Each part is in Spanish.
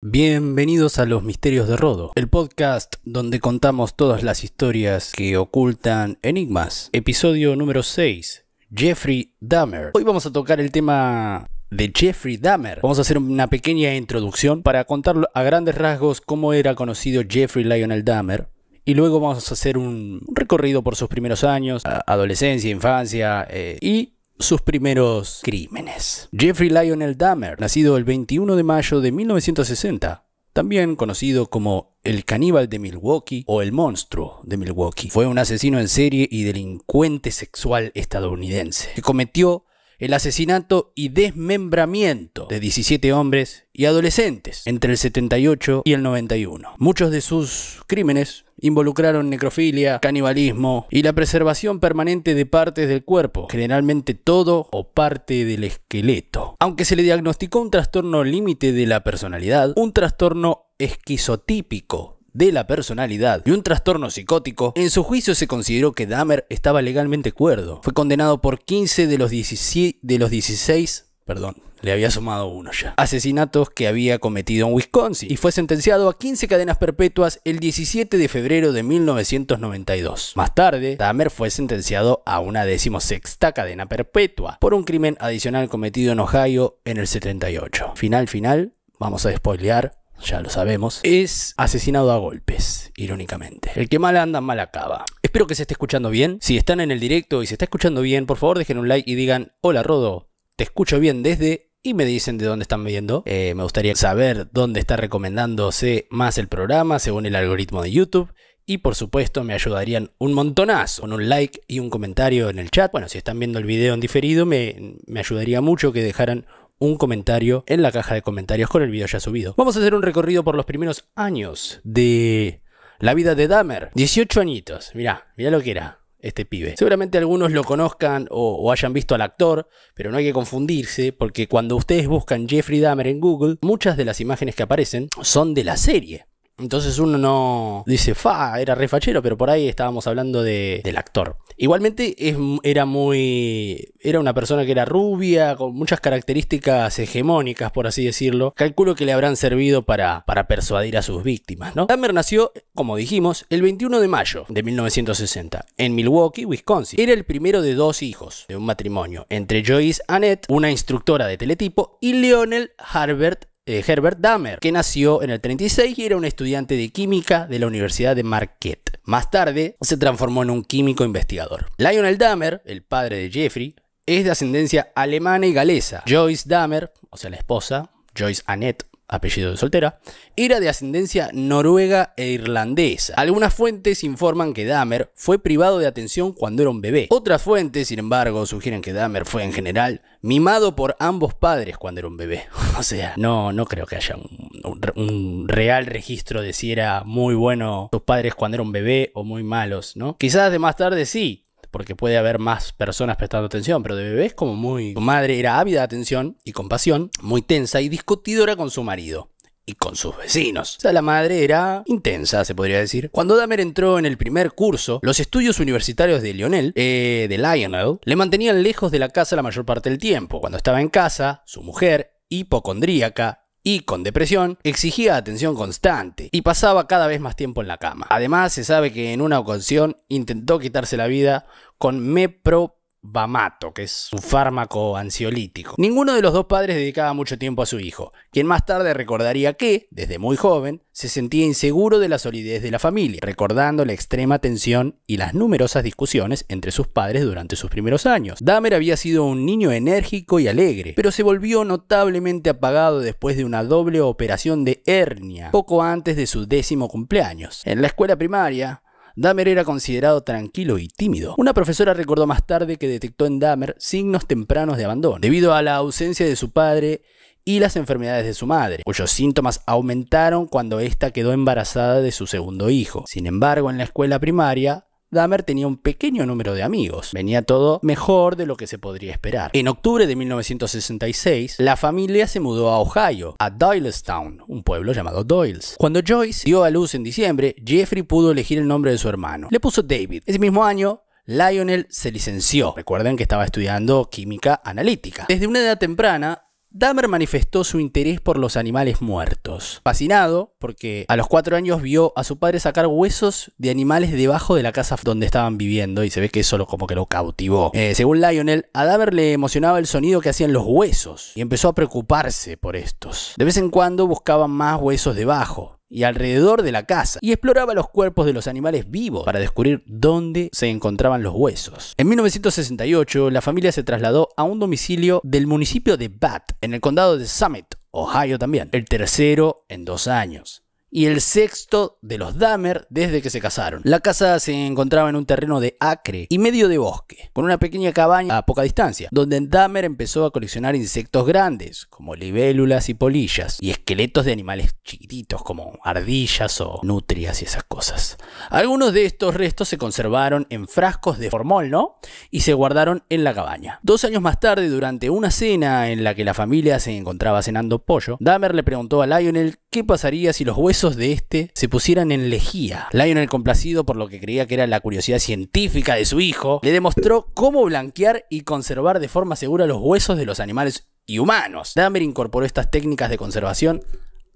Bienvenidos a Los Misterios de Rodo, el podcast donde contamos todas las historias que ocultan enigmas. Episodio número 6, Jeffrey Dahmer. Hoy vamos a tocar el tema de Jeffrey Dahmer. Vamos a hacer una pequeña introducción para contar a grandes rasgos cómo era conocido Jeffrey Lionel Dahmer. Y luego vamos a hacer un recorrido por sus primeros años, adolescencia, infancia eh, y sus primeros crímenes. Jeffrey Lionel Dahmer, nacido el 21 de mayo de 1960, también conocido como el caníbal de Milwaukee o el monstruo de Milwaukee. Fue un asesino en serie y delincuente sexual estadounidense que cometió el asesinato y desmembramiento de 17 hombres y adolescentes entre el 78 y el 91. Muchos de sus crímenes involucraron necrofilia, canibalismo y la preservación permanente de partes del cuerpo, generalmente todo o parte del esqueleto. Aunque se le diagnosticó un trastorno límite de la personalidad, un trastorno esquizotípico de la personalidad y un trastorno psicótico, en su juicio se consideró que Dahmer estaba legalmente cuerdo. Fue condenado por 15 de los, 16, perdón, le había sumado uno ya. Asesinatos que había cometido en Wisconsin y fue sentenciado a 15 cadenas perpetuas el 17 de febrero de 1992. Más tarde, Dahmer fue sentenciado a una decimosexta cadena perpetua por un crimen adicional cometido en Ohio en el 78. Final final, vamos a spoilear, ya lo sabemos, es asesinado a golpes, irónicamente. El que mal anda, mal acaba. Espero que se esté escuchando bien. Si están en el directo y se está escuchando bien, por favor dejen un like y digan, hola Rodo, te escucho bien desde y me dicen de dónde están viendo. Eh, me gustaría saber dónde está recomendándose más el programa según el algoritmo de YouTube. Y por supuesto me ayudarían un montonazo con un like y un comentario en el chat. Bueno, si están viendo el video en diferido me, me ayudaría mucho que dejaran un comentario en la caja de comentarios con el video ya subido. Vamos a hacer un recorrido por los primeros años de la vida de Dahmer. 18 añitos, mirá, mirá lo que era este pibe. Seguramente algunos lo conozcan o, o, hayan visto al actor, pero no hay que confundirse porque cuando ustedes buscan Jeffrey Dahmer en Google, muchas de las imágenes que aparecen son de la serie. Entonces uno no dice, fa, era refachero, pero por ahí estábamos hablando de, del actor. Igualmente era muy. Era una persona que era rubia, con muchas características hegemónicas, por así decirlo. Calculo que le habrán servido para, para persuadir a sus víctimas, ¿no? Dahmer nació, como dijimos, el 21 de mayo de 1960, en Milwaukee, Wisconsin. Era el primero de dos hijos de un matrimonio entre Joyce Annette, una instructora de teletipo, y Lionel Harbert eh, Herbert Dahmer, que nació en el 36 y era un estudiante de química de la Universidad de Marquette. Más tarde se transformó en un químico investigador. Lionel Dahmer, el padre de Jeffrey, es de ascendencia alemana y galesa. Joyce Dahmer, o sea la esposa, Joyce Annette, apellido de soltera, era de ascendencia noruega e irlandesa. Algunas fuentes informan que Dahmer fue privado de atención cuando era un bebé. Otras fuentes, sin embargo, sugieren que Dahmer fue en general mimado por ambos padres cuando era un bebé. O sea, no, no creo que haya un, un real registro de si era muy bueno sus padres cuando era un bebé o muy malos, ¿no? Quizás de más tarde sí, porque puede haber más personas prestando atención, pero de bebés como muy... Su madre era ávida de atención y compasión, muy tensa y discutidora con su marido y con sus vecinos. O sea, la madre era intensa, se podría decir. Cuando Dahmer entró en el primer curso, los estudios universitarios de Lionel, eh, de Lionel, le mantenían lejos de la casa la mayor parte del tiempo. Cuando estaba en casa, su mujer, hipocondríaca y con depresión, exigía atención constante y pasaba cada vez más tiempo en la cama. Además, se sabe que en una ocasión intentó quitarse la vida con mepro Bamato, que es un fármaco ansiolítico. Ninguno de los dos padres dedicaba mucho tiempo a su hijo, quien más tarde recordaría que, desde muy joven, se sentía inseguro de la solidez de la familia, recordando la extrema tensión y las numerosas discusiones entre sus padres durante sus primeros años. Dahmer había sido un niño enérgico y alegre, pero se volvió notablemente apagado después de una doble operación de hernia, poco antes de su décimo cumpleaños. En la escuela primaria, Dahmer era considerado tranquilo y tímido. Una profesora recordó más tarde que detectó en Dahmer signos tempranos de abandono, debido a la ausencia de su padre y las enfermedades de su madre, cuyos síntomas aumentaron cuando ésta quedó embarazada de su segundo hijo. Sin embargo, en la escuela primaria, Dahmer tenía un pequeño número de amigos. Venía todo mejor de lo que se podría esperar. En octubre de 1966, la familia se mudó a Ohio, a Doylestown, un pueblo llamado Doyles. Cuando Joyce dio a luz en diciembre, Jeffrey pudo elegir el nombre de su hermano. Le puso David. Ese mismo año, Lionel se licenció. Recuerden que estaba estudiando química analítica. Desde una edad temprana, Dahmer manifestó su interés por los animales muertos, fascinado porque a los cuatro años vio a su padre sacar huesos de animales debajo de la casa donde estaban viviendo y se ve que eso lo, como que lo cautivó. Eh, según Lionel, a Dahmer le emocionaba el sonido que hacían los huesos y empezó a preocuparse por estos. De vez en cuando buscaba más huesos debajo, y alrededor de la casa y exploraba los cuerpos de los animales vivos para descubrir dónde se encontraban los huesos. En 1968, la familia se trasladó a un domicilio del municipio de Bath, en el condado de Summit, Ohio también, el tercero en dos años y el sexto de los Dahmer desde que se casaron. La casa se encontraba en un terreno de acre y medio de bosque, con una pequeña cabaña a poca distancia, donde Dahmer empezó a coleccionar insectos grandes, como libélulas y polillas, y esqueletos de animales chiquititos, como ardillas o nutrias y esas cosas. Algunos de estos restos se conservaron en frascos de formol, ¿no? Y se guardaron en la cabaña. Dos años más tarde, durante una cena en la que la familia se encontraba cenando pollo, Dahmer le preguntó a Lionel ¿Qué pasaría si los huesos de este se pusieran en lejía? Lionel, complacido por lo que creía que era la curiosidad científica de su hijo, le demostró cómo blanquear y conservar de forma segura los huesos de los animales y humanos. Dahmer incorporó estas técnicas de conservación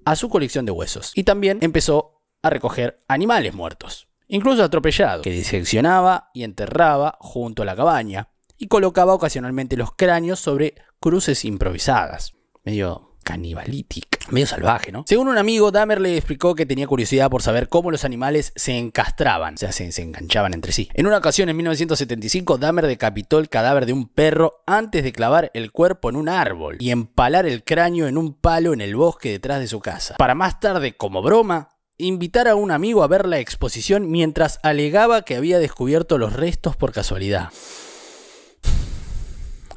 a su colección de huesos y también empezó a recoger animales muertos, incluso atropellados, que diseccionaba y enterraba junto a la cabaña y colocaba ocasionalmente los cráneos sobre cruces improvisadas. Medio canibalítica. Medio salvaje, ¿no? Según un amigo, Dahmer le explicó que tenía curiosidad por saber cómo los animales se encastraban, o sea, se, se, enganchaban entre sí. En una ocasión, en 1975, Dahmer decapitó el cadáver de un perro antes de clavar el cuerpo en un árbol y empalar el cráneo en un palo en el bosque detrás de su casa. Para más tarde, como broma, invitar a un amigo a ver la exposición mientras alegaba que había descubierto los restos por casualidad.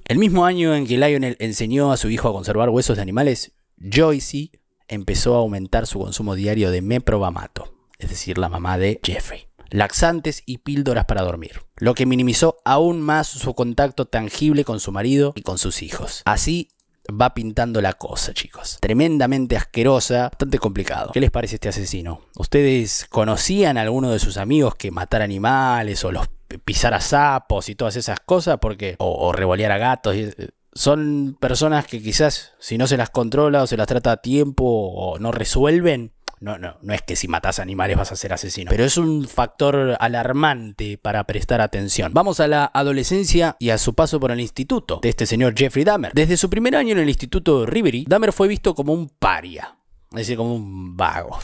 El mismo año en que Lionel enseñó a su hijo a conservar huesos de animales, Joyce empezó a aumentar su consumo diario de meprobamato, es decir, la mamá de Jeffrey, laxantes y píldoras para dormir, lo que minimizó aún más su contacto tangible con su marido y con sus hijos. Así va pintando la cosa, chicos. Tremendamente asquerosa, bastante complicado. ¿Qué les parece este asesino? ¿Ustedes conocían a alguno de sus amigos que matara animales o los pisar a sapos y todas esas cosas, porque o, revolear a gatos. Eh, son personas que quizás si no se las controla o se las trata a tiempo o no resuelven, no, no, no es que si matas animales vas a ser asesino, pero es un factor alarmante para prestar atención. Vamos a la adolescencia y a su paso por el instituto de este señor Jeffrey Dahmer. Desde su primer año en el instituto Rivery, Dahmer fue visto como un paria, es decir, como un vago.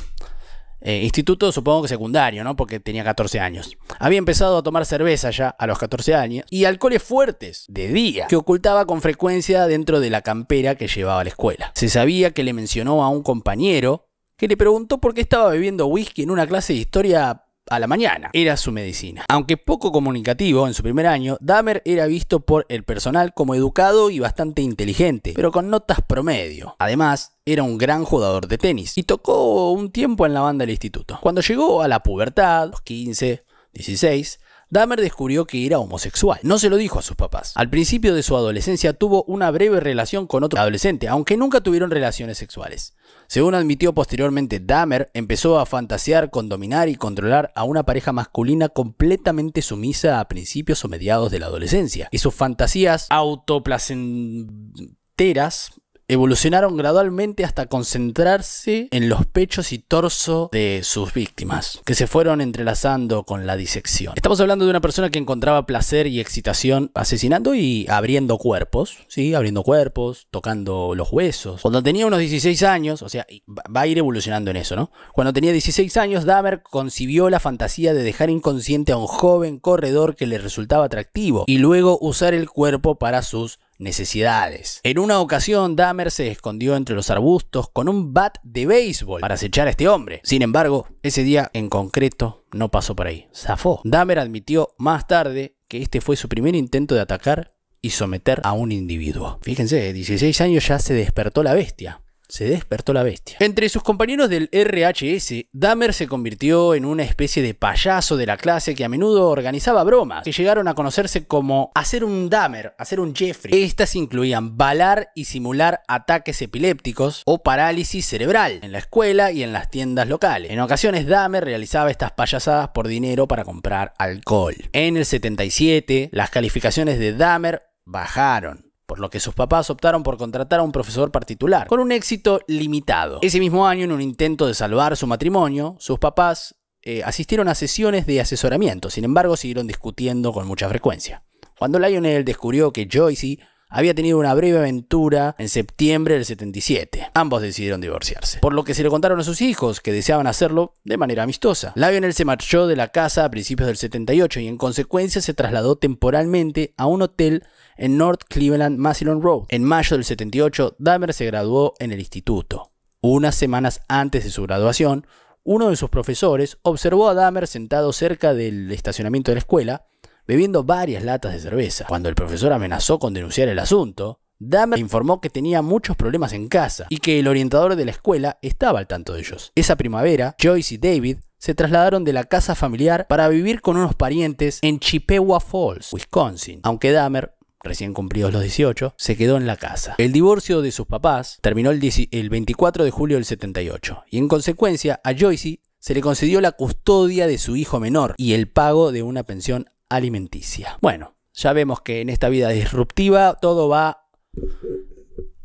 Eh, instituto, supongo que secundario, ¿no? Porque tenía 14 años. Había empezado a tomar cerveza ya a los 14 años y alcoholes fuertes de día que ocultaba con frecuencia dentro de la campera que llevaba a la escuela. Se sabía que le mencionó a un compañero que le preguntó por qué estaba bebiendo whisky en una clase de historia a la mañana. Era su medicina. Aunque poco comunicativo en su primer año, Dahmer era visto por el personal como educado y bastante inteligente, pero con notas promedio. Además, era un gran jugador de tenis y tocó un tiempo en la banda del instituto. Cuando llegó a la pubertad, los 15, 16, Dahmer descubrió que era homosexual. No se lo dijo a sus papás. Al principio de su adolescencia tuvo una breve relación con otro adolescente, aunque nunca tuvieron relaciones sexuales. Según admitió posteriormente, Dahmer empezó a fantasear con dominar y controlar a una pareja masculina completamente sumisa a principios o mediados de la adolescencia. Y sus fantasías autoplacenteras evolucionaron gradualmente hasta concentrarse en los pechos y torso de sus víctimas, que se fueron entrelazando con la disección. Estamos hablando de una persona que encontraba placer y excitación asesinando y abriendo cuerpos, ¿sí? Abriendo cuerpos, tocando los huesos. Cuando tenía unos 16 años, o sea, va a ir evolucionando en eso, ¿no? Cuando tenía 16 años, Dahmer concibió la fantasía de dejar inconsciente a un joven corredor que le resultaba atractivo y luego usar el cuerpo para sus necesidades. En una ocasión, Dahmer se escondió entre los arbustos con un bat de béisbol para acechar a este hombre. Sin embargo, ese día en concreto no pasó por ahí. Zafó. Dahmer admitió más tarde que este fue su primer intento de atacar y someter a un individuo. Fíjense, 16 años ya se despertó la bestia se despertó la bestia. Entre sus compañeros del RHS, Dahmer se convirtió en una especie de payaso de la clase que a menudo organizaba bromas, que llegaron a conocerse como hacer un Dahmer, hacer un Jeffrey. Estas incluían balar y simular ataques epilépticos o parálisis cerebral en la escuela y en las tiendas locales. En ocasiones Dahmer realizaba estas payasadas por dinero para comprar alcohol. En el 77, las calificaciones de Dahmer bajaron por lo que sus papás optaron por contratar a un profesor particular, con un éxito limitado. Ese mismo año, en un intento de salvar su matrimonio, sus papás eh, asistieron a sesiones de asesoramiento, sin embargo siguieron discutiendo con mucha frecuencia. Cuando Lionel descubrió que Joyce había tenido una breve aventura en septiembre del 77. Ambos decidieron divorciarse, por lo que se lo contaron a sus hijos, que deseaban hacerlo de manera amistosa. Lionel se marchó de la casa a principios del 78 y en consecuencia se trasladó temporalmente a un hotel en North Cleveland Massillon Road. En mayo del 78, Dahmer se graduó en el instituto. Unas semanas antes de su graduación, uno de sus profesores observó a Dahmer sentado cerca del estacionamiento de la escuela, bebiendo varias latas de cerveza. Cuando el profesor amenazó con denunciar el asunto, Dahmer informó que tenía muchos problemas en casa y que el orientador de la escuela estaba al tanto de ellos. Esa primavera, Joyce y David se trasladaron de la casa familiar para vivir con unos parientes en Chippewa Falls, Wisconsin, aunque Dahmer recién cumplidos los 18, se quedó en la casa. El divorcio de sus papás terminó el, 24 de julio del 78 y en consecuencia a Joyce se le concedió la custodia de su hijo menor y el pago de una pensión alimenticia. Bueno, ya vemos que en esta vida disruptiva todo va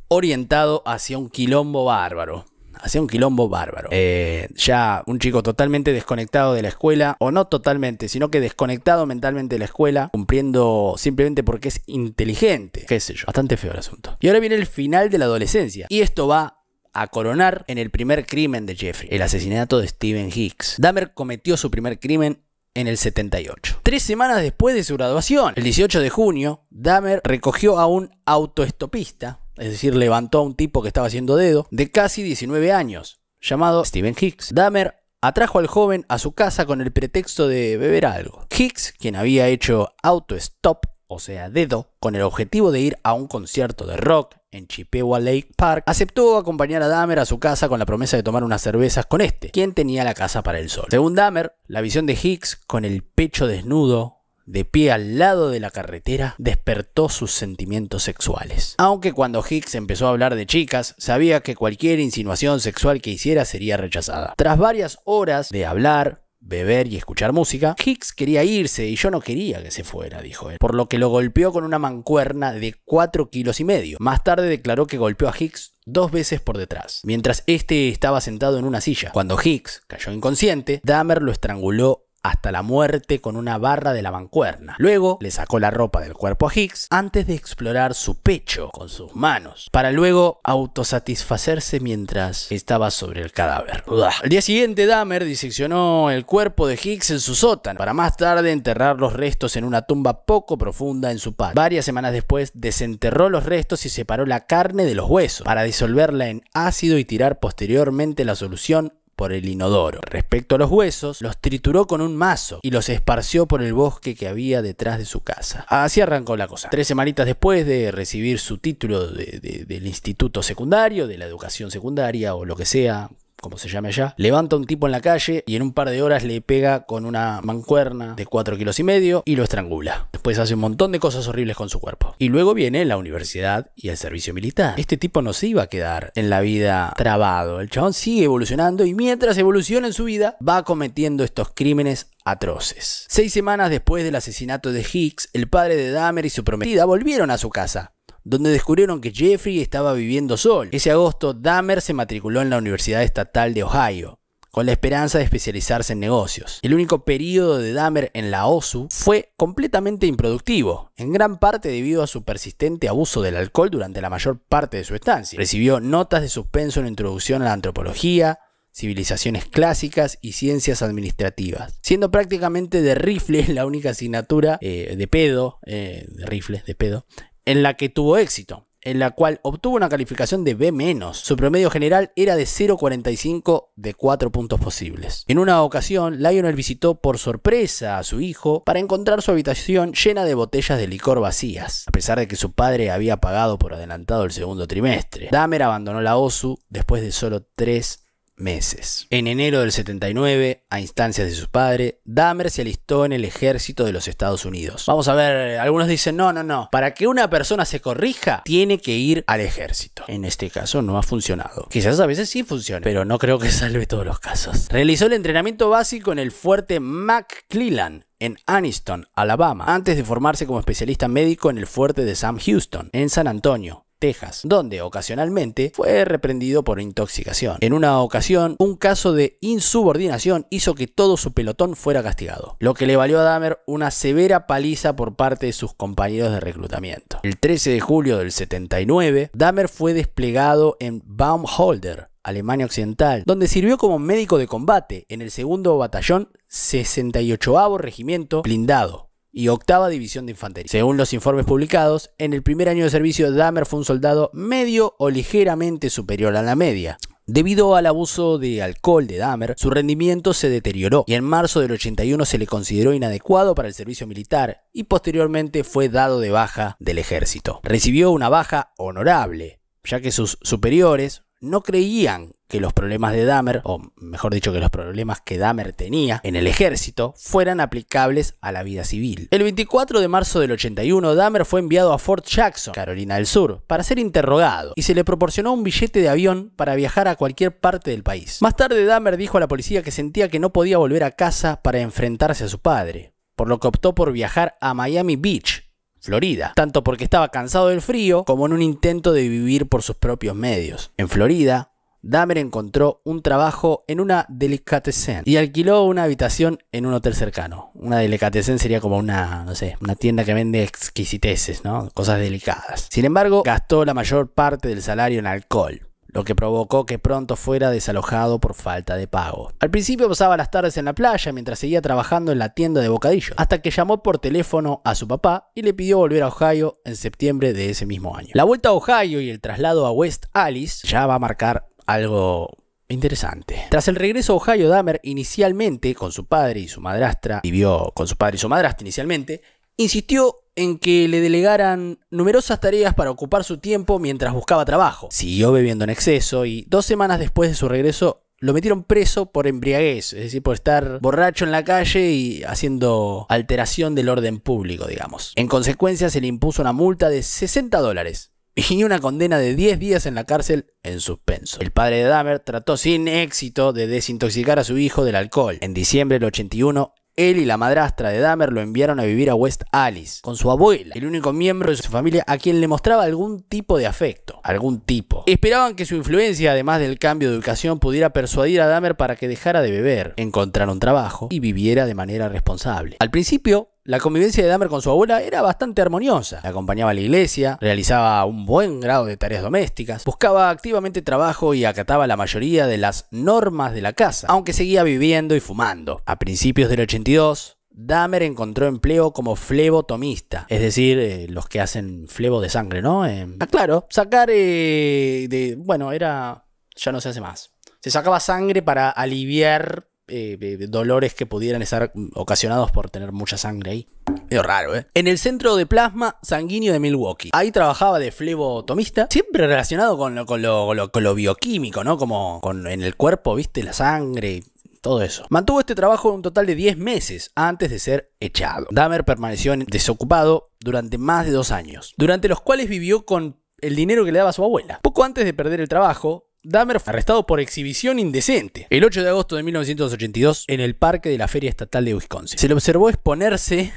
orientado hacia un quilombo bárbaro hacía un quilombo bárbaro. Eh, ya un chico totalmente desconectado de la escuela, o no totalmente, sino que desconectado mentalmente de la escuela, cumpliendo simplemente porque es inteligente. Qué sé yo, bastante feo el asunto. Y ahora viene el final de la adolescencia. Y esto va a coronar en el primer crimen de Jeffrey, el asesinato de Steven Hicks. Dahmer cometió su primer crimen en el 78. Tres semanas después de su graduación, el 18 de junio, Dahmer recogió a un autoestopista es decir, levantó a un tipo que estaba haciendo dedo, de casi 19 años, llamado Steven Hicks. Dahmer atrajo al joven a su casa con el pretexto de beber algo. Hicks, quien había hecho auto-stop, o sea, dedo, con el objetivo de ir a un concierto de rock en Chippewa Lake Park, aceptó acompañar a Dahmer a su casa con la promesa de tomar unas cervezas con este, quien tenía la casa para el sol. Según Dahmer, la visión de Hicks con el pecho desnudo, de pie al lado de la carretera, despertó sus sentimientos sexuales. Aunque cuando Hicks empezó a hablar de chicas, sabía que cualquier insinuación sexual que hiciera sería rechazada. Tras varias horas de hablar, beber y escuchar música, Hicks quería irse y yo no quería que se fuera, dijo él, por lo que lo golpeó con una mancuerna de 4 kilos y medio. Más tarde declaró que golpeó a Hicks dos veces por detrás, mientras este estaba sentado en una silla. Cuando Hicks cayó inconsciente, Dahmer lo estranguló hasta la muerte con una barra de la bancuerna. Luego le sacó la ropa del cuerpo a Higgs. antes de explorar su pecho con sus manos, para luego autosatisfacerse mientras estaba sobre el cadáver. Al día siguiente, Dahmer diseccionó el cuerpo de Higgs en su sótano, para más tarde enterrar los restos en una tumba poco profunda en su patio. Varias semanas después, desenterró los restos y separó la carne de los huesos, para disolverla en ácido y tirar posteriormente la solución por el inodoro. Respecto a los huesos, los trituró con un mazo y los esparció por el bosque que había detrás de su casa. Así arrancó la cosa. Tres semanitas después de recibir su título del instituto secundario, de la educación secundaria o lo que sea como se llame ya, levanta a un tipo en la calle y en un par de horas le pega con una mancuerna de 4 kilos y medio y lo estrangula. Después hace un montón de cosas horribles con su cuerpo. Y luego viene la universidad y el servicio militar. Este tipo no se iba a quedar en la vida trabado. El chabón sigue evolucionando y mientras evoluciona en su vida va cometiendo estos crímenes atroces. Seis semanas después del asesinato de Hicks, el padre de Dahmer y su prometida volvieron a su casa donde descubrieron que Jeffrey estaba viviendo solo. Ese agosto, Dahmer se matriculó en la Universidad Estatal de Ohio con la esperanza de especializarse en negocios. El único periodo de Dahmer en la OSU fue completamente improductivo, en gran parte debido a su persistente abuso del alcohol durante la mayor parte de su estancia. Recibió notas de suspenso en introducción a la antropología, civilizaciones clásicas y ciencias administrativas, siendo prácticamente de rifle la única asignatura eh, de pedo, eh, de rifles, de pedo, en la que tuvo éxito, en la cual obtuvo una calificación de B-. Su promedio general era de 0.45 de 4 puntos posibles. En una ocasión, Lionel visitó por sorpresa a su hijo para encontrar su habitación llena de botellas de licor vacías, a pesar de que su padre había pagado por adelantado el segundo trimestre. Dahmer abandonó la OSU después de solo 3 meses. En enero del 79, a instancias de su padre, Dahmer se alistó en el ejército de los Estados Unidos. Vamos a ver, algunos dicen, no, no, no, para que una persona se corrija, tiene que ir al ejército. En este caso no ha funcionado. Quizás a veces sí funcione, pero no creo que salve todos los casos. Realizó el entrenamiento básico en el fuerte McClellan, en Anniston, Alabama, antes de formarse como especialista médico en el fuerte de Sam Houston, en San Antonio, Texas, donde ocasionalmente fue reprendido por intoxicación. En una ocasión, un caso de insubordinación hizo que todo su pelotón fuera castigado, lo que le valió a Dahmer una severa paliza por parte de sus compañeros de reclutamiento. El 13 de julio del 79, Dahmer fue desplegado en Baumholder, Alemania Occidental, donde sirvió como médico de combate en el segundo batallón 68 Regimiento Blindado y octava división de infantería. Según los informes publicados, en el primer año de servicio Dahmer fue un soldado medio o ligeramente superior a la media. Debido al abuso de alcohol de Dahmer, su rendimiento se deterioró y en marzo del 81 se le consideró inadecuado para el servicio militar y posteriormente fue dado de baja del ejército. Recibió una baja honorable, ya que sus superiores no creían que los problemas de Dahmer, o mejor dicho, que los problemas que Dahmer tenía en el ejército, fueran aplicables a la vida civil. El 24 de marzo del 81, Dahmer fue enviado a Fort Jackson, Carolina del Sur, para ser interrogado, y se le proporcionó un billete de avión para viajar a cualquier parte del país. Más tarde, Dahmer dijo a la policía que sentía que no podía volver a casa para enfrentarse a su padre, por lo que optó por viajar a Miami Beach, Florida, tanto porque estaba cansado del frío como en un intento de vivir por sus propios medios. En Florida, Dahmer encontró un trabajo en una delicatessen y alquiló una habitación en un hotel cercano. Una delicatessen sería como una, no sé, una tienda que vende exquisiteces, ¿no? Cosas delicadas. Sin embargo, gastó la mayor parte del salario en alcohol lo que provocó que pronto fuera desalojado por falta de pago. Al principio pasaba las tardes en la playa mientras seguía trabajando en la tienda de bocadillos, hasta que llamó por teléfono a su papá y le pidió volver a Ohio en septiembre de ese mismo año. La vuelta a Ohio y el traslado a West Alice ya va a marcar algo Interesante. Tras el regreso a Ohio, Dahmer inicialmente con su padre y su madrastra, vivió con su padre y su madrastra inicialmente, insistió en que le delegaran numerosas tareas para ocupar su tiempo mientras buscaba trabajo. Siguió bebiendo en exceso y dos semanas después de su regreso lo metieron preso por embriaguez, es decir, por estar borracho en la calle y haciendo alteración del orden público, digamos. En consecuencia se le impuso una multa de 60 dólares y una condena de 10 días en la cárcel en suspenso. El padre de Dahmer trató sin éxito de desintoxicar a su hijo del alcohol. En diciembre del 81, él y la madrastra de Dahmer lo enviaron a vivir a West Alice, con su abuela, el único miembro de su familia a quien le mostraba algún tipo de afecto, algún tipo. Esperaban que su influencia, además del cambio de educación, pudiera persuadir a Dahmer para que dejara de beber, encontrara un trabajo y viviera de manera responsable. Al principio, la convivencia de Dahmer con su abuela era bastante armoniosa. La acompañaba a la iglesia, realizaba un buen grado de tareas domésticas, buscaba activamente trabajo y acataba la mayoría de las normas de la casa, aunque seguía viviendo y fumando. A principios del 82, Dahmer encontró empleo como flebotomista, es decir, eh, los que hacen flebo de sangre, ¿no? Em, ah, claro, sacar eh, de... bueno, era... ya no se hace más. Se sacaba sangre para aliviar eh, dolores que pudieran estar ocasionados por tener mucha sangre ahí. Es raro, ¿eh? En el centro de plasma sanguíneo de Milwaukee. Ahí trabajaba de flebotomista, siempre relacionado con lo, lo, bioquímico, ¿no? Como con, en el cuerpo, viste, la sangre todo eso. Mantuvo este trabajo un total de 10 meses antes de ser echado. Dahmer permaneció desocupado durante más de dos años, durante los cuales vivió con el dinero que le daba su abuela. Poco antes de perder el trabajo, Dahmer fue arrestado por exhibición indecente el 8 de agosto de 1982 en el parque de la Feria Estatal de Wisconsin. Se le observó exponerse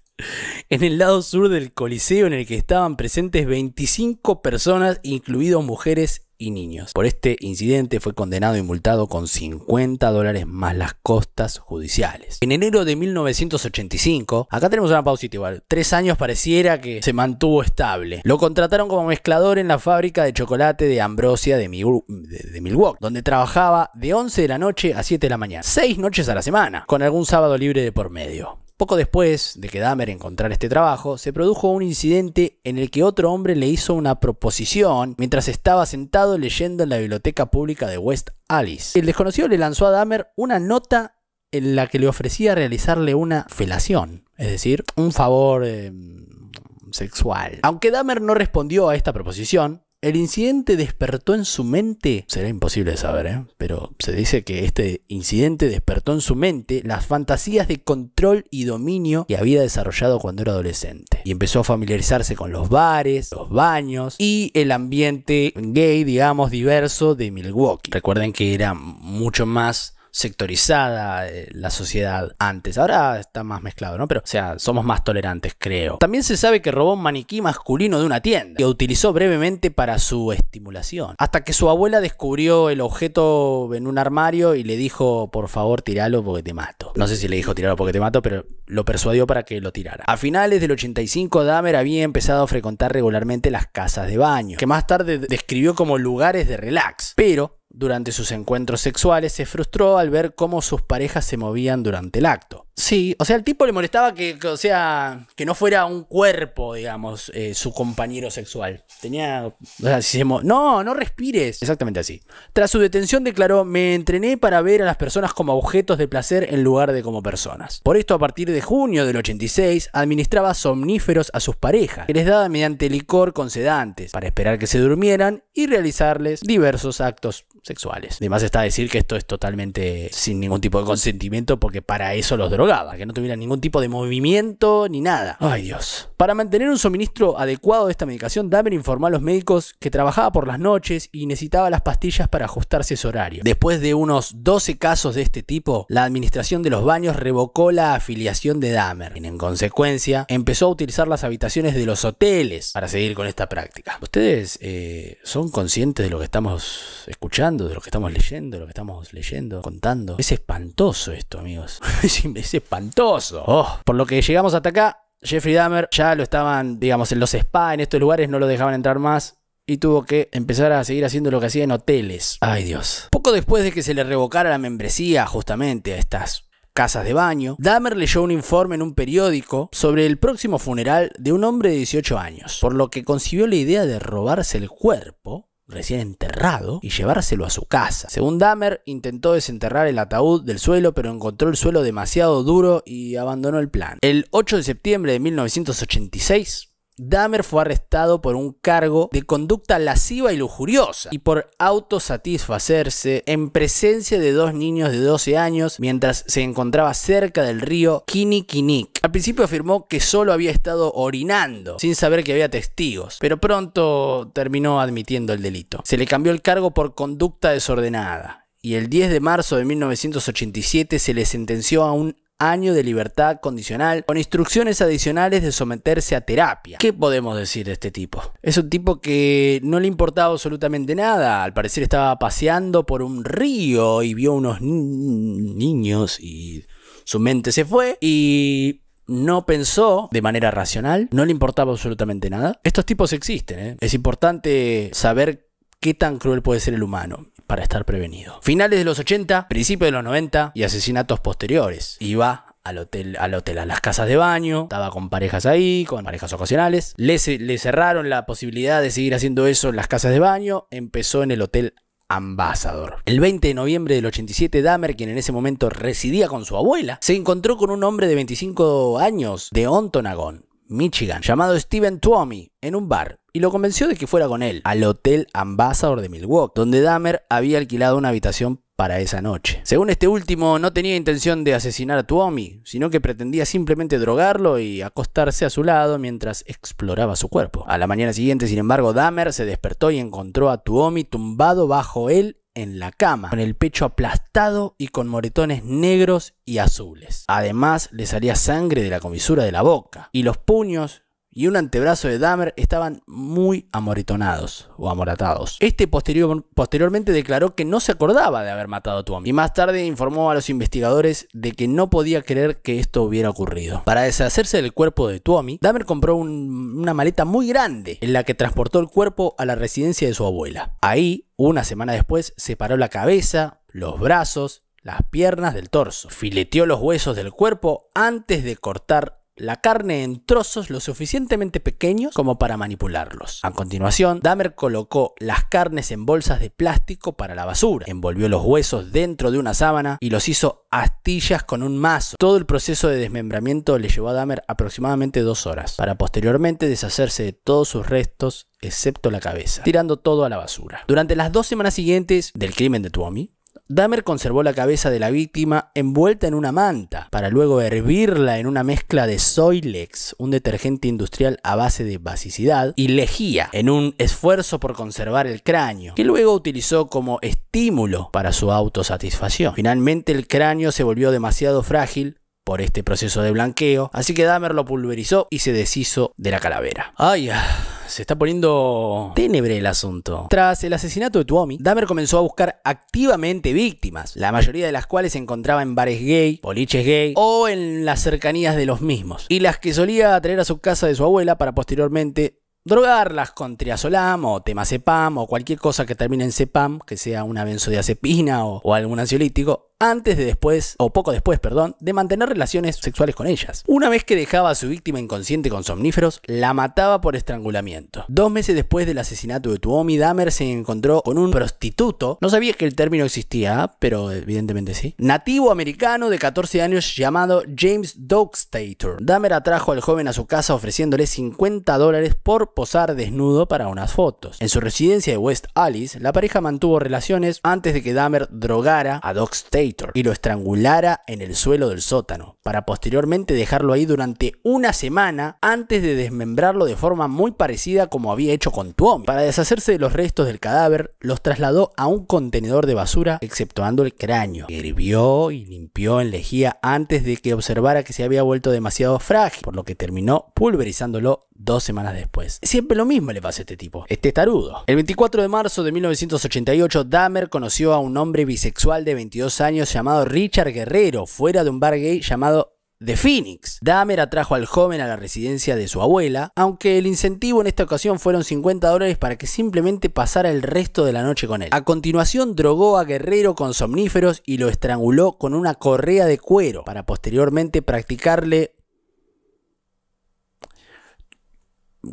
en el lado sur del Coliseo en el que estaban presentes 25 personas, incluidos mujeres niños. Por este incidente fue condenado y multado con 50 dólares más las costas judiciales. En enero de 1985, acá tenemos una pausita igual, tres años pareciera que se mantuvo estable. Lo contrataron como mezclador en la fábrica de chocolate de Ambrosia de, Milwaukee, donde trabajaba de 11 de la noche a 7 de la mañana, seis noches a la semana, con algún sábado libre de por medio. Poco después de que Dahmer encontrara este trabajo, se produjo un incidente en el que otro hombre le hizo una proposición mientras estaba sentado leyendo en la biblioteca pública de West Alice. El desconocido le lanzó a Dahmer una nota en la que le ofrecía realizarle una felación, es decir, un favor em, sexual. Aunque Dahmer no respondió a esta proposición, el incidente despertó en su mente, será imposible saber, ¿eh? pero se dice que este incidente despertó en su mente las fantasías de control y dominio que había desarrollado cuando era adolescente. Y empezó a familiarizarse con los bares, los baños y el ambiente gay, digamos, diverso de Milwaukee. Recuerden que era mucho más sectorizada eh, la sociedad antes. Ahora está más mezclado, ¿no? Pero, o sea, somos más tolerantes, creo. También se sabe que robó un maniquí masculino de una tienda, que utilizó brevemente para su estimulación. Hasta que su abuela descubrió el objeto en un armario y le dijo, por favor, tiralo porque te mato. No sé si le dijo tiralo porque te mato, pero lo persuadió para que lo tirara. A finales del 85, Dahmer había empezado a frecuentar regularmente las casas de baño, que más tarde describió como lugares de relax. Pero durante sus encuentros sexuales se frustró al ver cómo sus parejas se movían durante el acto. Sí, o sea, el tipo le molestaba que, o sea, que no fuera un cuerpo, digamos, eh, su compañero sexual. Tenía, o sea, no, no respires. Exactamente así. Tras su detención declaró, me entrené para ver a las personas como objetos de placer en lugar de como personas. Por esto, a partir de junio del 86, administraba somníferos a sus parejas, que les daba mediante licor con sedantes, para esperar que se durmieran y realizarles diversos actos sexuales. Además está decir que esto es totalmente sin ningún tipo de consentimiento porque para eso los drogaba, que no tuviera ningún tipo de movimiento ni nada. Ay Dios. Para mantener un suministro adecuado de esta medicación, Dahmer informó a los médicos que trabajaba por las noches y necesitaba las pastillas para ajustarse su horario. Después de unos 12 casos de este tipo, la administración de los baños revocó la afiliación de Dahmer, y, en consecuencia empezó a utilizar las habitaciones de los hoteles para seguir con esta práctica. ¿Ustedes eh, son conscientes de lo que estamos escuchando, de lo que estamos leyendo, de lo que estamos leyendo, contando? Es espantoso esto, amigos. es espantoso. Oh. por lo que llegamos hasta acá, Jeffrey Dahmer ya lo estaban, digamos, en los spa, en estos lugares no lo dejaban entrar más. Y tuvo que empezar a seguir haciendo lo que hacía en hoteles. Ay Dios. Poco después de que se le revocara la membresía justamente a estas casas de baño, Dahmer leyó un informe en un periódico sobre el próximo funeral de un hombre de 18 años, por lo que concibió la idea de robarse el cuerpo recién enterrado y llevárselo a su casa. Según Dahmer, intentó desenterrar el ataúd del suelo, pero encontró el suelo demasiado duro y abandonó el plan. El 8 de septiembre de 1986, Dahmer fue arrestado por un cargo de conducta lasciva y lujuriosa y por autosatisfacerse en presencia de dos niños de 12 años mientras se encontraba cerca del río Kinikinik. Al principio afirmó que solo había estado orinando, sin saber que había testigos, pero pronto terminó admitiendo el delito. Se le cambió el cargo por conducta desordenada y el 10 de marzo de 1987 se le sentenció a un año de libertad condicional con instrucciones adicionales de someterse a terapia. ¿Qué podemos decir de este tipo? Es un tipo que no le importaba absolutamente nada. Al parecer estaba paseando por un río y vio unos niños y su mente se fue y no pensó de manera racional, no le importaba absolutamente nada. Estos tipos existen, ¿eh? es importante saber qué tan cruel puede ser el humano para estar prevenido. Finales de los 80, principios de los 90 y asesinatos posteriores. Iba al hotel, al hotel, a las casas de baño, estaba con parejas ahí, con parejas ocasionales. Le, le cerraron la posibilidad de seguir haciendo eso en las casas de baño. Empezó en el hotel Ambassador. El 20 de noviembre del 87, Dahmer, quien en ese momento residía con su abuela, se encontró con un hombre de 25 años de Ontonagon, Michigan, llamado Steven Tuomi, en un bar y lo convenció de que fuera con él al Hotel Ambassador de Milwaukee, donde Dahmer había alquilado una habitación para esa noche. Según este último, no tenía intención de asesinar a Tuomi, sino que pretendía simplemente drogarlo y acostarse a su lado mientras exploraba su cuerpo. A la mañana siguiente, sin embargo, Dahmer se despertó y encontró a Tuomi tumbado bajo él en la cama, con el pecho aplastado y con moretones negros y azules. Además, le salía sangre de la comisura de la boca y los puños y un antebrazo de Dahmer estaban muy amoritonados o amoratados. Este posteriormente declaró que no se acordaba de haber matado a Tuomi y más tarde informó a los investigadores de que no podía creer que esto hubiera ocurrido. Para deshacerse del cuerpo de Tuomi, Dahmer compró una maleta muy grande en la que transportó el cuerpo a la residencia de su abuela. Ahí, una semana después, separó la cabeza, los brazos, las piernas del torso. Fileteó los huesos del cuerpo antes de cortar la carne en trozos lo suficientemente pequeños como para manipularlos. A continuación, Dahmer colocó las carnes en bolsas de plástico para la basura, envolvió los huesos dentro de una sábana y los hizo astillas con un mazo. Todo el proceso de desmembramiento le llevó a Dahmer aproximadamente dos horas, para posteriormente deshacerse de todos sus restos excepto la cabeza, tirando todo a la basura. Durante las dos semanas siguientes del crimen de Tuomi, Dahmer conservó la cabeza de la víctima envuelta en una manta, para luego hervirla en una mezcla de Soilex, un detergente industrial a base de basicidad, y lejía, en un esfuerzo por conservar el cráneo, que luego utilizó como estímulo para su autosatisfacción. Finalmente el cráneo se volvió demasiado frágil por este proceso de blanqueo, así que Dahmer lo pulverizó y se deshizo de la calavera. Ay, ah se está poniendo tenebre el asunto. Tras el asesinato de Tuomi, Dahmer comenzó a buscar activamente víctimas, la mayoría de las cuales se encontraba en bares gay, poliches gay o en las cercanías de los mismos, y las que solía traer a su casa de su abuela para posteriormente drogarlas con triazolam o temazepam o cualquier cosa que termine en cepam, que sea una benzodiazepina o, o algún ansiolítico, antes de después, o poco después, perdón, de mantener relaciones sexuales con ellas. Una vez que dejaba a su víctima inconsciente con somníferos, la mataba por estrangulamiento. Dos meses después del asesinato de Tuomi, Dahmer se encontró con un prostituto, no sabía que el término existía, pero evidentemente sí, nativo americano de 14 años llamado James Dogstater. Dahmer atrajo al joven a su casa ofreciéndole 50 dólares por posar desnudo para unas fotos. En su residencia de West Alice, la pareja mantuvo relaciones antes de que Dahmer drogara a Dogstater y lo estrangulara en el suelo del sótano, para posteriormente dejarlo ahí durante una semana antes de desmembrarlo de forma muy parecida como había hecho con Tuom Para deshacerse de los restos del cadáver, los trasladó a un contenedor de basura, exceptuando el cráneo, hirvió y limpió en lejía antes de que observara que se había vuelto demasiado frágil, por lo que terminó pulverizándolo dos semanas después. Siempre lo mismo le pasa a este tipo, este tarudo. El 24 de marzo de 1988, Dahmer conoció a un hombre bisexual de 22 años llamado Richard Guerrero, fuera de un bar gay llamado The Phoenix. Dahmer atrajo al joven a la residencia de su abuela, aunque el incentivo en esta ocasión fueron 50 dólares para que simplemente pasara el resto de la noche con él. A continuación drogó a Guerrero con somníferos y lo estranguló con una correa de cuero para posteriormente practicarle...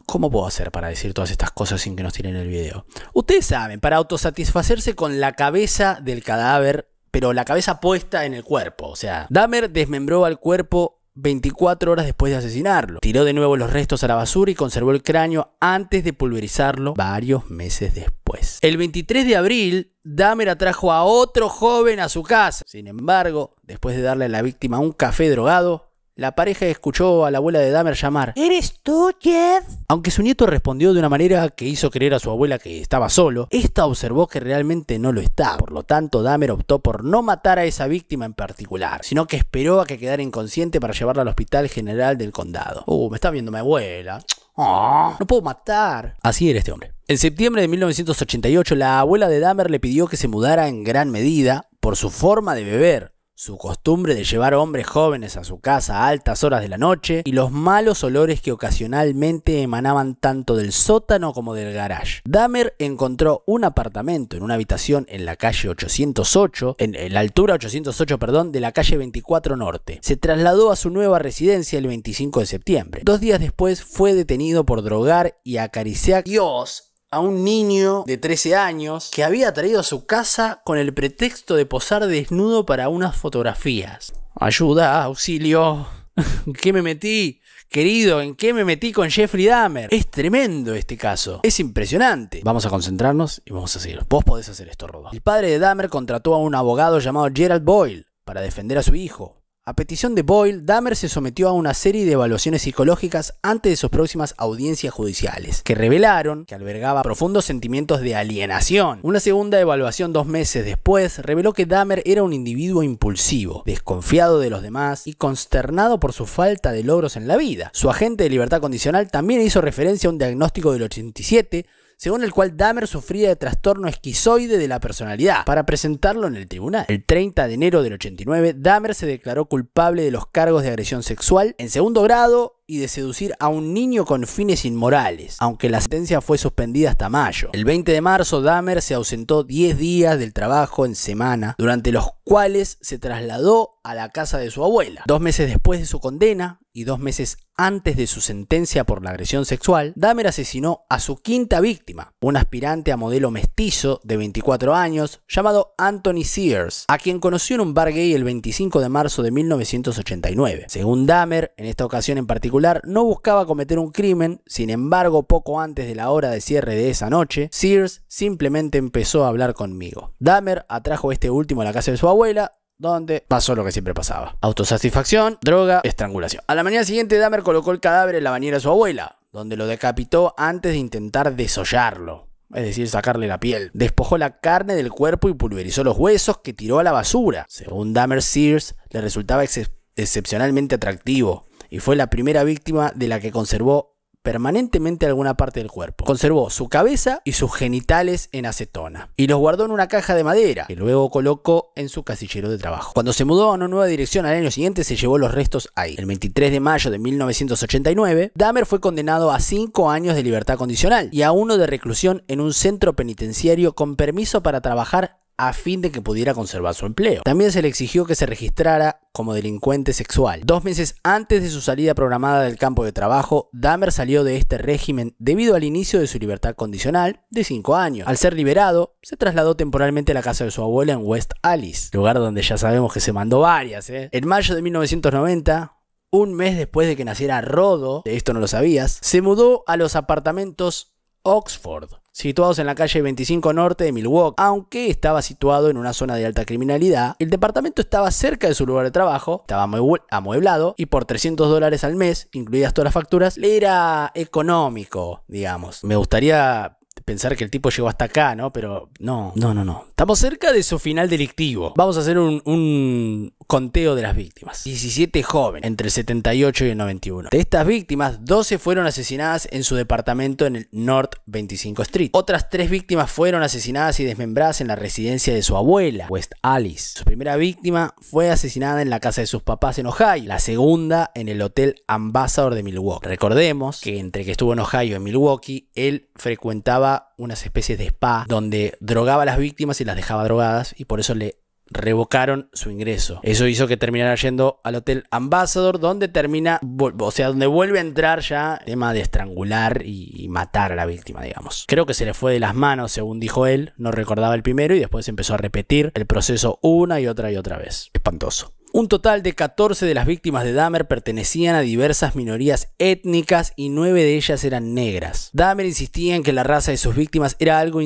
¿Cómo puedo hacer para decir todas estas cosas sin que nos tiren el video? Ustedes saben, para autosatisfacerse con la cabeza del cadáver pero la cabeza puesta en el cuerpo. O sea, Dahmer desmembró al cuerpo 24 horas después de asesinarlo. Tiró de nuevo los restos a la basura y conservó el cráneo antes de pulverizarlo varios meses después. El 23 de abril, Dahmer atrajo a otro joven a su casa. Sin embargo, después de darle a la víctima un café drogado, la pareja escuchó a la abuela de Dahmer llamar ¿Eres tú, Jeff? Aunque su nieto respondió de una manera que hizo creer a su abuela que estaba solo, esta observó que realmente no lo estaba. Por lo tanto, Dahmer optó por no matar a esa víctima en particular, sino que esperó a que quedara inconsciente para llevarla al hospital general del condado. Uh, me está viendo mi abuela. Ah. no puedo matar. Así era este hombre. En septiembre de 1988, la abuela de Dahmer le pidió que se mudara en gran medida por su forma de beber su costumbre de llevar hombres jóvenes a su casa a altas horas de la noche y los malos olores que ocasionalmente emanaban tanto del sótano como del garage. Dahmer encontró un apartamento en una habitación en la calle 808, en, la altura 808, perdón, de la calle 24 Norte. Se trasladó a su nueva residencia el 25 de septiembre. Dos días después fue detenido por drogar y acariciar. Dios a un niño de 13 años que había traído a su casa con el pretexto de posar desnudo para unas fotografías. Ayuda, auxilio. ¿Qué me metí? Querido, ¿en qué me metí con Jeffrey Dahmer? Es tremendo este caso. Es impresionante. Vamos a concentrarnos y vamos a seguir. Vos podés hacer esto, Rodo. El padre de Dahmer contrató a un abogado llamado Gerald Boyle para defender a su hijo. A petición de Boyle, Dahmer se sometió a una serie de evaluaciones psicológicas antes de sus próximas audiencias judiciales, que revelaron que albergaba profundos sentimientos de alienación. Una segunda evaluación dos meses después reveló que Dahmer era un individuo impulsivo, desconfiado de los demás y consternado por su falta de logros en la vida. Su agente de libertad condicional también hizo referencia a un diagnóstico del 87 según el cual Dahmer sufría de trastorno esquizoide de la personalidad. Para presentarlo en el tribunal, el 30 de enero del 89, Dahmer se declaró culpable de los cargos de agresión sexual en segundo grado y de seducir a un niño con fines inmorales, aunque la sentencia fue suspendida hasta mayo. El 20 de marzo, Dahmer se ausentó 10 días del trabajo en semana, durante los cuales se trasladó a la casa de su abuela. Dos meses después de su condena, y dos meses antes de su sentencia por la agresión sexual, Dahmer asesinó a su quinta víctima, un aspirante a modelo mestizo de 24 años llamado Anthony Sears, a quien conoció en un bar gay el 25 de marzo de 1989. Según Dahmer, en esta ocasión en particular, no buscaba cometer un crimen, sin embargo, poco antes de la hora de cierre de esa noche, Sears simplemente empezó a hablar conmigo. Dahmer atrajo a este último a la casa de su abuela, donde pasó lo que siempre pasaba. Autosatisfacción, droga, estrangulación. A la mañana siguiente, Dahmer colocó el cadáver en la bañera de su abuela, donde lo decapitó antes de intentar desollarlo. Es decir, sacarle la piel. Despojó la carne del cuerpo y pulverizó los huesos que tiró a la basura. Según Dahmer Sears, le resultaba excepcionalmente atractivo y fue la primera víctima de la que conservó permanentemente alguna parte del cuerpo. Conservó su cabeza y sus genitales en acetona y los guardó en una caja de madera que luego colocó en su casillero de trabajo. Cuando se mudó a una nueva dirección al año siguiente se llevó los restos ahí. El 23 de mayo de 1989, Dahmer fue condenado a cinco años de libertad condicional y a uno de reclusión en un centro penitenciario con permiso para trabajar a fin de que pudiera conservar su empleo. También se le exigió que se registrara como delincuente sexual. Dos meses antes de su salida programada del campo de trabajo, Dahmer salió de este régimen debido al inicio de su libertad condicional de 5 años. Al ser liberado, se trasladó temporalmente a la casa de su abuela en West Alice, lugar donde ya sabemos que se mandó varias. ¿eh? En mayo de 1990, un mes después de que naciera Rodo, de esto no lo sabías, se mudó a los apartamentos Oxford, situados en la calle 25 Norte de Milwaukee. Aunque estaba situado en una zona de alta criminalidad, el departamento estaba cerca de su lugar de trabajo, estaba amueblado y por 300 dólares al mes, incluidas todas las facturas, le era económico, digamos. Me gustaría pensar que el tipo llegó hasta acá, ¿no? Pero no, no, no, no. Estamos cerca de su final delictivo. Vamos a hacer un, conteo de las víctimas. 17 jóvenes, entre el 78 y el 91. De estas víctimas, 12 fueron asesinadas en su departamento en el North 25 Street. Otras 3 víctimas fueron asesinadas y desmembradas en la residencia de su abuela, West Alice. Su primera víctima fue asesinada en la casa de sus papás en Ohio. La segunda en el Hotel Ambassador de Milwaukee. Recordemos que entre que estuvo en Ohio y en Milwaukee, él frecuentaba unas especies de spa donde drogaba a las víctimas y las dejaba drogadas y por eso le revocaron su ingreso. Eso hizo que terminara yendo al hotel Ambassador, donde termina, o sea, donde vuelve a entrar ya tema de estrangular y, matar a la víctima, digamos. Creo que se le fue de las manos, según dijo él, no recordaba el primero y después empezó a repetir el proceso una y otra y otra vez. Espantoso. Un total de 14 de las víctimas de Dahmer pertenecían a diversas minorías étnicas y 9 de ellas eran negras. Dahmer insistía en que la raza de sus víctimas era algo eh,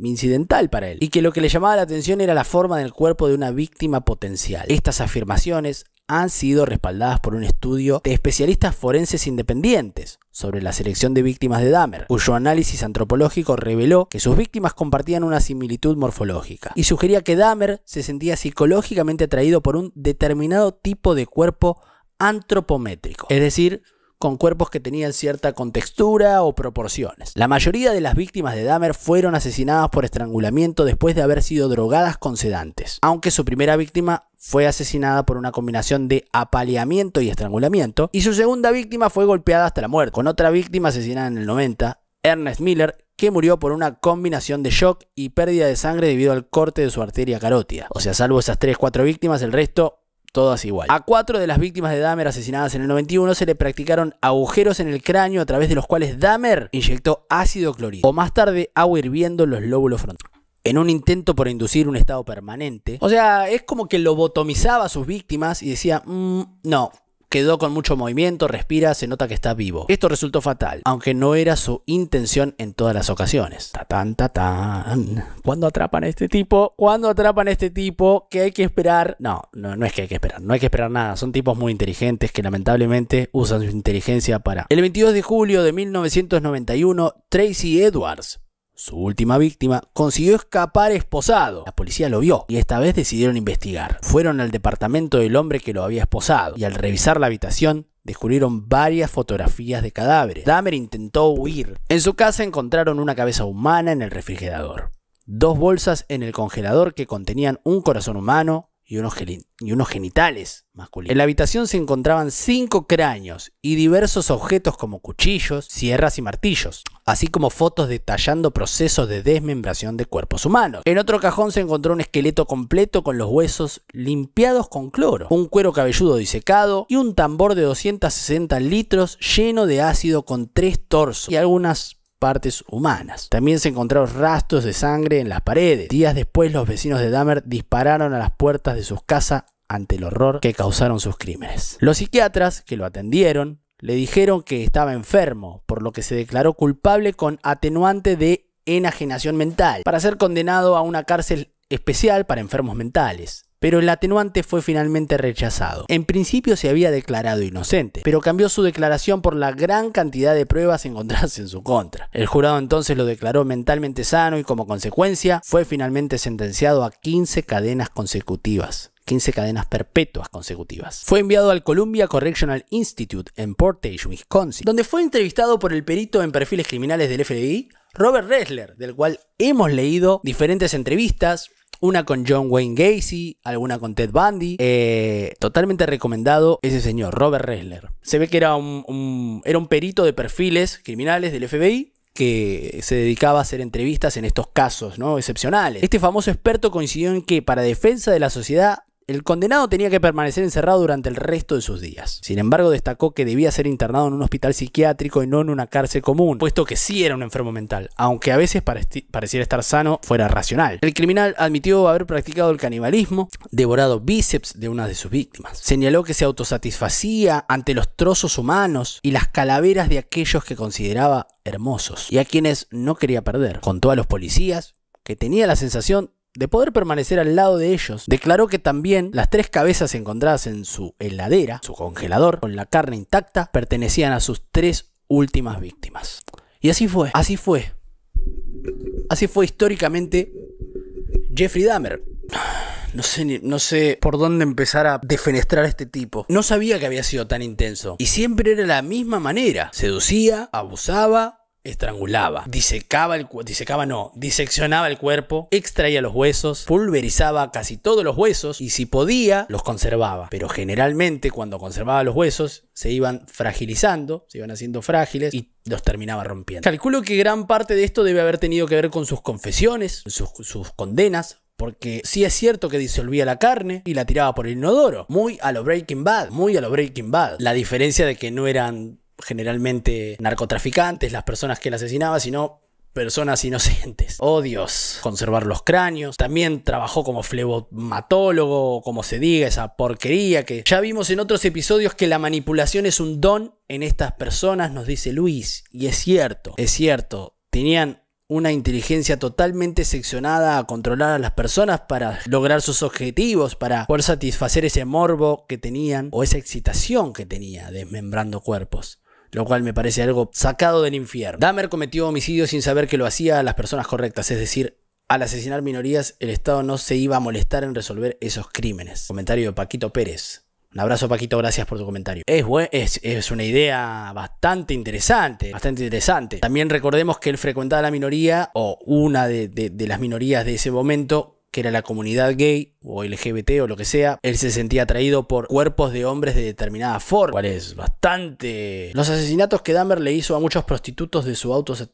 incidental para él y que lo que le llamaba la atención era la forma del cuerpo de una víctima potencial. Estas afirmaciones han sido respaldadas por un estudio de especialistas forenses independientes sobre la selección de víctimas de Dahmer, cuyo análisis antropológico reveló que sus víctimas compartían una similitud morfológica y sugería que Dahmer se sentía psicológicamente atraído por un determinado tipo de cuerpo antropométrico, es decir, con cuerpos que tenían cierta contextura o proporciones. La mayoría de las víctimas de Dahmer fueron asesinadas por estrangulamiento después de haber sido drogadas con sedantes, aunque su primera víctima fue asesinada por una combinación de apaleamiento y estrangulamiento, y su segunda víctima fue golpeada hasta la muerte, con otra víctima asesinada en el 90, Ernest Miller, que murió por una combinación de shock y pérdida de sangre debido al corte de su arteria carótida. O sea, salvo esas 3-4 víctimas, el resto todas igual. A cuatro de las víctimas de Dahmer asesinadas en el 91 se le practicaron agujeros en el cráneo a través de los cuales Dahmer inyectó ácido clorhídrico o más tarde agua hirviendo en los lóbulos frontales en un intento por inducir un estado permanente. O sea, es como que lobotomizaba a sus víctimas y decía, mm, no, Quedó con mucho movimiento, respira, se nota que está vivo. Esto resultó fatal, aunque no era su intención en todas las ocasiones. ta tan ¿Cuándo atrapan a este tipo? ¿Cuándo atrapan a este tipo? ¿Qué hay que esperar? No, no, no es que hay que esperar, no hay que esperar nada. Son tipos muy inteligentes que lamentablemente usan su inteligencia para... El 22 de julio de 1991, Tracy Edwards su última víctima, consiguió escapar esposado. La policía lo vio y esta vez decidieron investigar. Fueron al departamento del hombre que lo había esposado y al revisar la habitación descubrieron varias fotografías de cadáveres. Dahmer intentó huir. En su casa encontraron una cabeza humana en el refrigerador, dos bolsas en el congelador que contenían un corazón humano, y unos, genitales masculinos. En la habitación se encontraban cinco cráneos y diversos objetos como cuchillos, sierras y martillos, así como fotos detallando procesos de desmembración de cuerpos humanos. En otro cajón se encontró un esqueleto completo con los huesos limpiados con cloro, un cuero cabelludo disecado y un tambor de 260 litros lleno de ácido con tres torsos y algunas partes humanas. También se encontraron rastros de sangre en las paredes. Días después los vecinos de Dahmer dispararon a las puertas de sus casas ante el horror que causaron sus crímenes. Los psiquiatras que lo atendieron le dijeron que estaba enfermo, por lo que se declaró culpable con atenuante de enajenación mental, para ser condenado a una cárcel especial para enfermos mentales pero el atenuante fue finalmente rechazado. En principio se había declarado inocente, pero cambió su declaración por la gran cantidad de pruebas encontradas en su contra. El jurado entonces lo declaró mentalmente sano y como consecuencia fue finalmente sentenciado a 15 cadenas consecutivas. 15 cadenas perpetuas consecutivas. Fue enviado al Columbia Correctional Institute en Portage, Wisconsin, donde fue entrevistado por el perito en perfiles criminales del FBI, Robert Ressler, del cual hemos leído diferentes entrevistas, una con John Wayne Gacy, alguna con Ted Bundy. Eh, totalmente recomendado ese señor, Robert Ressler. Se ve que era un, era un perito de perfiles criminales del FBI que se dedicaba a hacer entrevistas en estos casos ¿no? excepcionales. Este famoso experto coincidió en que para defensa de la sociedad el condenado tenía que permanecer encerrado durante el resto de sus días. Sin embargo, destacó que debía ser internado en un hospital psiquiátrico y no en una cárcel común, puesto que sí era un enfermo mental, aunque a veces pareciera estar sano fuera racional. El criminal admitió haber practicado el canibalismo, devorado bíceps de una de sus víctimas. Señaló que se autosatisfacía ante los trozos humanos y las calaveras de aquellos que consideraba hermosos y a quienes no quería perder. Contó a los policías que tenía la sensación de poder permanecer al lado de ellos, declaró que también las tres cabezas encontradas en su heladera, su congelador, con la carne intacta, pertenecían a sus tres últimas víctimas. Y así fue, así fue. Así fue históricamente Jeffrey Dahmer. No sé, no sé por dónde empezar a defenestrar a este tipo. No sabía que había sido tan intenso. Y siempre era la misma manera. Seducía, abusaba, estrangulaba, disecaba el disecaba no, diseccionaba el cuerpo, extraía los huesos, pulverizaba casi todos los huesos y si podía los conservaba, pero generalmente cuando conservaba los huesos se iban fragilizando, se iban haciendo frágiles y los terminaba rompiendo. Calculo que gran parte de esto debe haber tenido que ver con sus confesiones, sus, sus condenas, porque sí es cierto que disolvía la carne y la tiraba por el inodoro. Muy a lo Breaking Bad, muy a lo Breaking Bad. La diferencia de que no eran generalmente narcotraficantes, las personas que él asesinaba, sino personas inocentes. Odios oh, conservar los cráneos. También trabajó como flebomatólogo, como se diga, esa porquería que ya vimos en otros episodios que la manipulación es un don en estas personas, nos dice Luis. Y es cierto, es cierto, tenían una inteligencia totalmente seccionada a controlar a las personas para lograr sus objetivos, para poder satisfacer ese morbo que tenían o esa excitación que tenía desmembrando cuerpos lo cual me parece algo sacado del infierno. Dahmer cometió homicidio sin saber que lo hacía a las personas correctas, es decir, al asesinar minorías, el Estado no se iba a molestar en resolver esos crímenes. Comentario de Paquito Pérez. Un abrazo Paquito, gracias por tu comentario. Es, es, una idea bastante interesante, bastante interesante. También recordemos que él frecuentaba la minoría o una de las minorías de ese momento que era la comunidad gay o LGBT o lo que sea, él se sentía atraído por cuerpos de hombres de determinada forma, cual es bastante... Los asesinatos que Dahmer le hizo a muchos prostitutos de su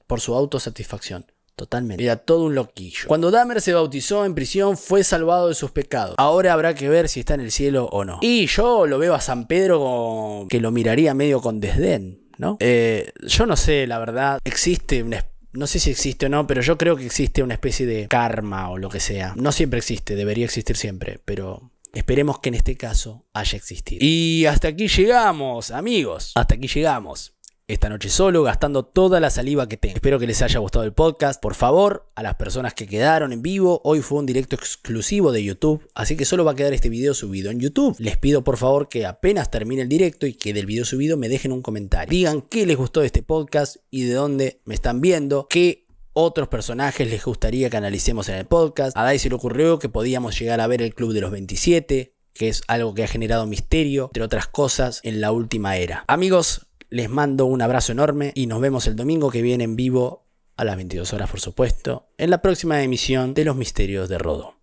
por su autosatisfacción. Totalmente. Era todo un loquillo. Cuando Dahmer se bautizó en prisión, fue salvado de sus pecados. Ahora habrá que ver si está en el cielo o no. Y yo lo veo a San Pedro que lo miraría medio con desdén. ¿No? Eh, yo no sé, la verdad, existe una especie no sé si existe o no, pero yo creo que existe una especie de karma o lo que sea. No siempre existe, debería existir siempre, pero esperemos que en este caso haya existido. Y hasta aquí llegamos, amigos. Hasta aquí llegamos esta noche solo, gastando toda la saliva que tengo. Espero que les haya gustado el podcast. Por favor, a las personas que quedaron en vivo, hoy fue un directo exclusivo de YouTube, así que solo va a quedar este video subido en YouTube. Les pido por favor que apenas termine el directo y que del video subido me dejen un comentario. Digan qué les gustó de este podcast y de dónde me están viendo, qué otros personajes les gustaría que analicemos en el podcast. A Dai se le ocurrió que podíamos llegar a ver el Club de los 27, que es algo que ha generado misterio, entre otras cosas, en la última era. Amigos, les mando un abrazo enorme y nos vemos el domingo que viene en vivo a las 22 horas, por supuesto, en la próxima emisión de Los Misterios de Rodo.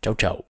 Chau, chau.